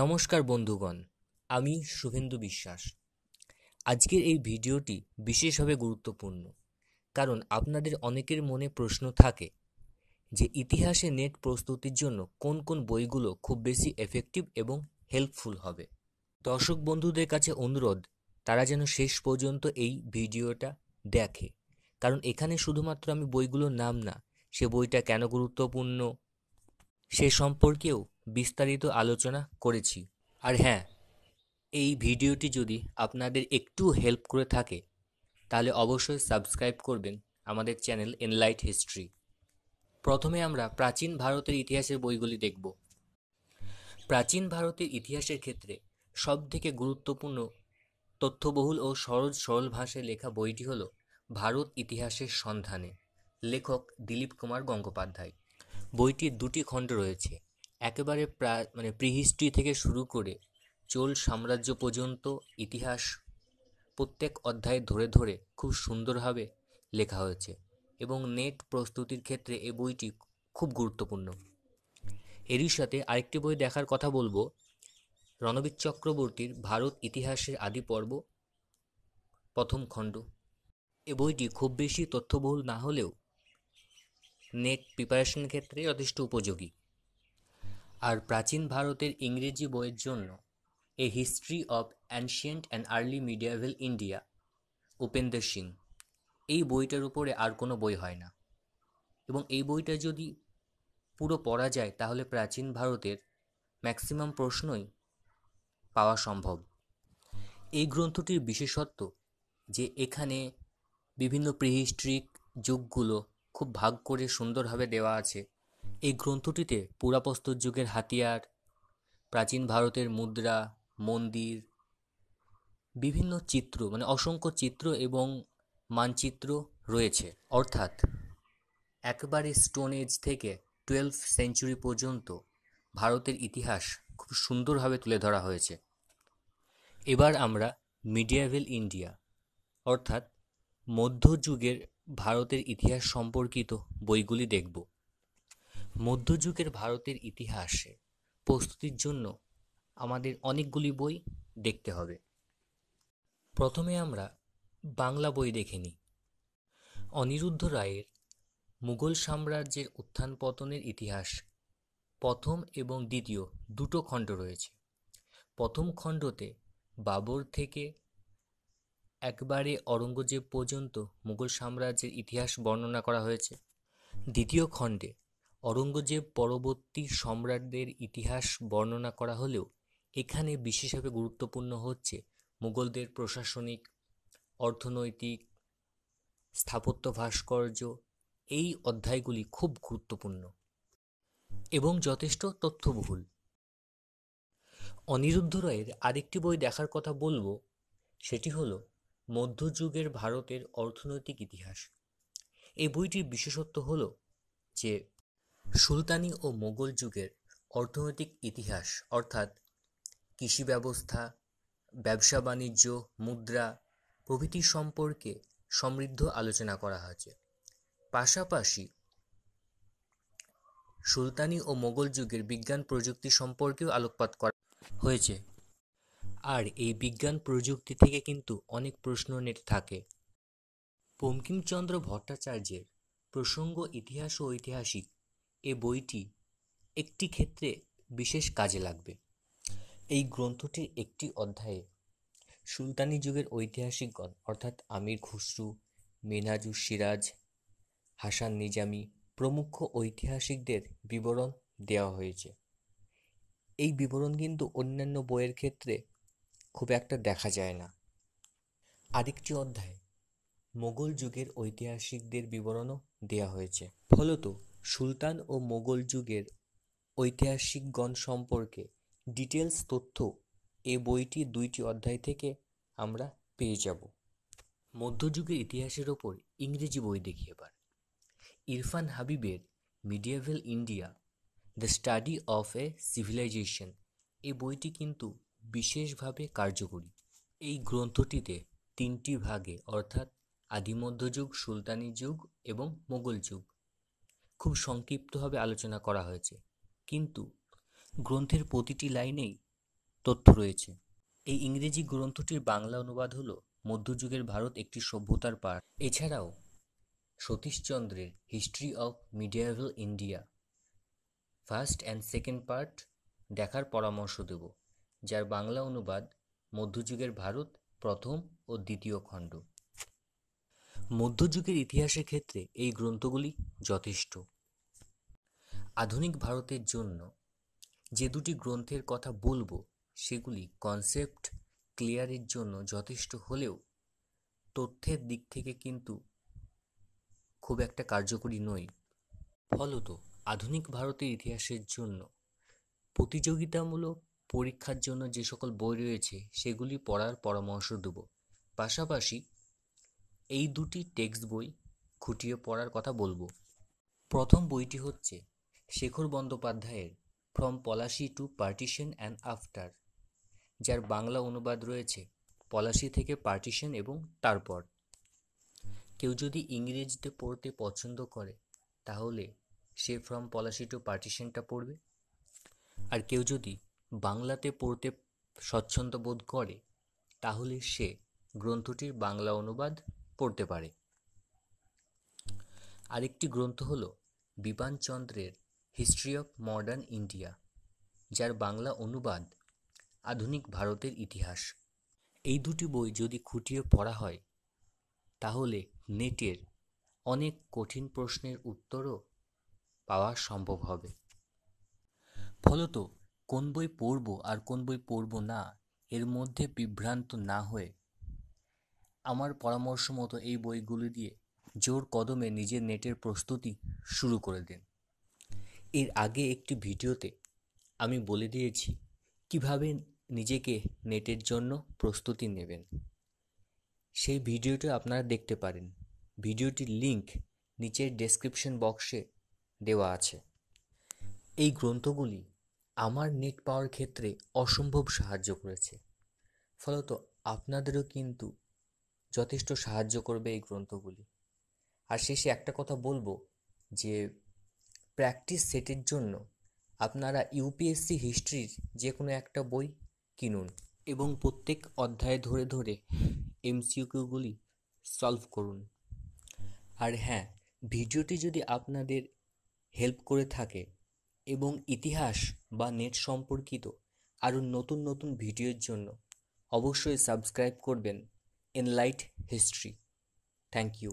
নমস্কার বন্ধুগণ আমি শুভেন্দু বিশ্বাস আজকের এই ভিডিওটি বিশেষভাবে গুরুত্বপূর্ণ কারণ আপনাদের অনেকের মনে প্রশ্ন থাকে যে ইতিহাসে নেট প্রস্তুতির জন্য কোন কোন বইগুলো খুব বেশি এফেক্টিভ এবং হেল্পফুল হবে দর্শক বন্ধুদের কাছে অনুরোধ তারা যেন শেষ পর্যন্ত এই ভিডিওটা দেখে কারণ এখানে শুধুমাত্র আমি বইগুলোর নাম না সে বইটা কেন গুরুত্বপূর্ণ সে সম্পর্কেও বিস্তারিত আলোচনা করেছি আর হ্যাঁ এই ভিডিওটি যদি আপনাদের একটু হেল্প করে থাকে তাহলে অবশ্যই সাবস্ক্রাইব করবেন আমাদের চ্যানেল এনলাইট হিস্ট্রি প্রথমে আমরা প্রাচীন ভারতের ইতিহাসের বইগুলি দেখব প্রাচীন ভারতের ইতিহাসের ক্ষেত্রে সবথেকে গুরুত্বপূর্ণ তথ্যবহুল ও সরল সরল ভাষায় লেখা বইটি হল ভারত ইতিহাসের সন্ধানে লেখক দিলীপ কুমার গঙ্গোপাধ্যায় বইটির দুটি খণ্ড রয়েছে একেবারে প্রায় মানে প্রিহিস্ট্রি থেকে শুরু করে চোল সাম্রাজ্য পর্যন্ত ইতিহাস প্রত্যেক অধ্যায় ধরে ধরে খুব সুন্দরভাবে লেখা হয়েছে এবং নেট প্রস্তুতির ক্ষেত্রে এ বইটি খুব গুরুত্বপূর্ণ এরই সাথে আরেকটি বই দেখার কথা বলবো রণবীর চক্রবর্তীর ভারত ইতিহাসের আদি পর্ব প্রথম খণ্ড এ বইটি খুব বেশি তথ্যবহুল না হলেও নেট প্রিপারেশন ক্ষেত্রে যথেষ্ট উপযোগী আর প্রাচীন ভারতের ইংরেজি বইয়ের জন্য a history of ancient and early medieval India Upinder Singh এই বইটার উপরে আর কোনো বই হয় না এবং এই বইটা যদি পুরো পড়া যায় তাহলে প্রাচীন ভারতের ম্যাক্সিমাম প্রশ্নই পাওয়া সম্ভব এই গ্রন্থটির বিশেষত্ব যে এখানে বিভিন্ন প্রিহিস্ট্রিক যুগগুলো খুব ভাগ করে সুন্দরভাবে দেওয়া আছে এই গ্রন্থটিতে পুরাপ্রস্তর যুগের হাতিয়ার প্রাচীন ভারতের মুদ্রা মন্দির বিভিন্ন চিত্র মানে অসংখ্য চিত্র এবং মানচিত্র রয়েছে অর্থাৎ একবারে স্টোন এজ থেকে টুয়েলভ সেঞ্চুরি পর্যন্ত ভারতের ইতিহাস খুব সুন্দরভাবে তুলে ধরা হয়েছে এবার আমরা মিডিয়াভেল ইন্ডিয়া অর্থাৎ মধ্যযুগের ভারতের ইতিহাস সম্পর্কিত বইগুলি দেখব মধ্যযুগের ভারতের ইতিহাসে প্রস্তুতির জন্য আমাদের অনেকগুলি বই দেখতে হবে প্রথমে আমরা বাংলা বই দেখে নিই অনিরুদ্ধ রায়ের মুঘল সাম্রাজ্যের উত্থান পতনের ইতিহাস প্রথম এবং দ্বিতীয় দুটো খণ্ড রয়েছে প্রথম খণ্ডতে বাবর থেকে একবারে অরঙ্গজেব পর্যন্ত মুঘল সাম্রাজ্যের ইতিহাস বর্ণনা করা হয়েছে। দ্বিতীয় খণ্ডে অরঙ্গজেব পরবর্তী সম্রাটদের ইতিহাস বর্ণনা করা হলেও এখানে বিশেষভাবে গুরুত্বপূর্ণ হচ্ছে মুঘলদের প্রশাসনিক, অর্থনৈতিক, স্থাপত্য ভাস্কর্য এই অধ্যায়গুলি খুব গুরুত্বপূর্ণ এবং যথেষ্ট তথ্যবহুল। অনিরুদ্ধ রয়ের আরেকটি বই দেখার কথা বলবো সেটি হলো মধ্যযুগের ভারতের অর্থনৈতিক ইতিহাস এই বইটির বিশেষত্ব হল যে সুলতানি ও মোগল যুগের অর্থনৈতিক ইতিহাস অর্থাৎ কৃষি ব্যবস্থা ব্যবসা বাণিজ্য মুদ্রা প্রভৃতি সম্পর্কে সমৃদ্ধ আলোচনা করা হয়েছে পাশাপাশি সুলতানি ও মোগল যুগের বিজ্ঞান প্রযুক্তি সম্পর্কেও আলোকপাত করা হয়েছে আর এই বিজ্ঞান প্রযুক্তি থেকে কিন্তু অনেক প্রশ্ন নেট থাকে বঙ্কিমচন্দ্র ভট্টাচার্যের প্রসঙ্গ ইতিহাস ও ঐতিহাসিক এ বইটি একটি ক্ষেত্রে বিশেষ কাজে লাগবে এই গ্রন্থটির একটি অধ্যায়ে সুলতানি যুগের ঐতিহাসিকগণ অর্থাৎ আমির খুসরু মেনাজু সিরাজ হাসান নিজামি প্রমুখ ঐতিহাসিকদের বিবরণ দেওয়া হয়েছে এই বিবরণ কিন্তু অন্যান্য বইয়ের ক্ষেত্রে খুব একটা দেখা যায় না আরেকটি অধ্যায় মোগল যুগের ঐতিহাসিকদের বিবরণও দেয়া হয়েছে ফলত সুলতান ও মোগল যুগের ঐতিহাসিকগণ সম্পর্কে ডিটেলস তথ্য এ বইটি দুইটি অধ্যায় থেকে আমরা পেয়ে যাব মধ্যযুগের ইতিহাসের ওপর ইংরেজি বই দেখি এবার ইরফান হাবিবের medieval India the study of a civilization এই বইটি কিন্তু বিশেষভাবে কার্যকরী এই গ্রন্থটিতে তিনটি ভাগে অর্থাৎ আদিমধ্যযুগ সুলতানি যুগ এবং মোগল যুগ খুব সংক্ষিপ্তভাবে আলোচনা করা হয়েছে কিন্তু গ্রন্থের প্রতিটি লাইনেই তথ্য রয়েছে এই ইংরেজি গ্রন্থটির বাংলা অনুবাদ হল মধ্যযুগের ভারত একটি সভ্যতার পার এছাড়াও সতীশচন্দ্রের history of medieval India first and second part দেখার পরামর্শ দেব যার বাংলা অনুবাদ মধ্যযুগের ভারত প্রথম ও দ্বিতীয় খণ্ড মধ্যযুগের ইতিহাসের ক্ষেত্রে এই গ্রন্থগুলি যথেষ্ট আধুনিক ভারতের জন্য যে দুটি গ্রন্থের কথা বলবো সেগুলি কনসেপ্ট ক্লিয়ারের জন্য যথেষ্ট হলেও তথ্যের দিক থেকে কিন্তু খুব একটা কার্যকরী নয় ফলত আধুনিক ভারতের ইতিহাসের জন্য প্রতিযোগিতামূলক পরীক্ষার জন্য যে সকল বই রয়েছে সেগুলি পড়ার পরামর্শ দেব পাশাপাশি এই দুটি টেক্সট বই খুঁটিয়ে পড়ার কথা বলবো প্রথম বইটি হচ্ছে শেখর বন্দ্যোপাধ্যায়ের from Plassey to partition and after যার বাংলা অনুবাদ রয়েছে পলাশি থেকে পার্টিশন এবং তারপর কেউ যদি ইংরেজিতে পড়তে পছন্দ করে তাহলে সে ফ্রম পলাশি টু পার্টিশনটা পড়বে আর কেউ যদি বাংলাতে পড়তে স্বচ্ছন্দ বোধ করে তাহলে সে গ্রন্থটির বাংলা অনুবাদ পড়তে পারে আরেকটি গ্রন্থ হল বিপানচন্দ্রের হিস্ট্রি অফ মডার্ন ইন্ডিয়া যার বাংলা অনুবাদ আধুনিক ভারতের ইতিহাস এই দুটি বই যদি খুঁটিয়ে পড়া হয় তাহলে নেটের অনেক কঠিন প্রশ্নের উত্তরও পাওয়া সম্ভব হবে ফলত কোন বই পড়ব আর কোন বই পড়ব না এর মধ্যে বিভ্রান্ত না হয়ে আমার পরামর্শ মতো এই বইগুলি দিয়ে জোর কদমে নিজের নেটের প্রস্তুতি শুরু করে দিন এর আগে একটি ভিডিওতে আমি বলে দিয়েছি কিভাবে নিজেকে নেটের জন্য প্রস্তুতি নেবেন সেই ভিডিওটি আপনারা দেখতে পারেন ভিডিওটির লিংক নিচের ডেসক্রিপশন বক্সে দেওয়া আছে এই গ্রন্থগুলি আমার নেট পাওয়ার ক্ষেত্রে অসম্ভব সাহায্য করেছে ফলত আপনাদেরও কিন্তু যথেষ্ট সাহায্য করবে এই গ্রন্থগুলি আর শেষে একটা কথা বলবো যে প্র্যাকটিস সেটের জন্য আপনারা ইউপিএসসি হিস্ট্রির যে কোনো একটা বই কিনুন এবং প্রত্যেক অধ্যায় ধরে ধরে এমসিউকিউগুলি সলভ করুন আর হ্যাঁ ভিডিওটি যদি আপনাদের হেল্প করে থাকে এবং ইতিহাস বা নেট সম্পর্কিত আরও নতুন নতুন ভিডিওর জন্য অবশ্যই সাবস্ক্রাইব করবেন এনলাইট হিস্ট্রি থ্যাংক ইউ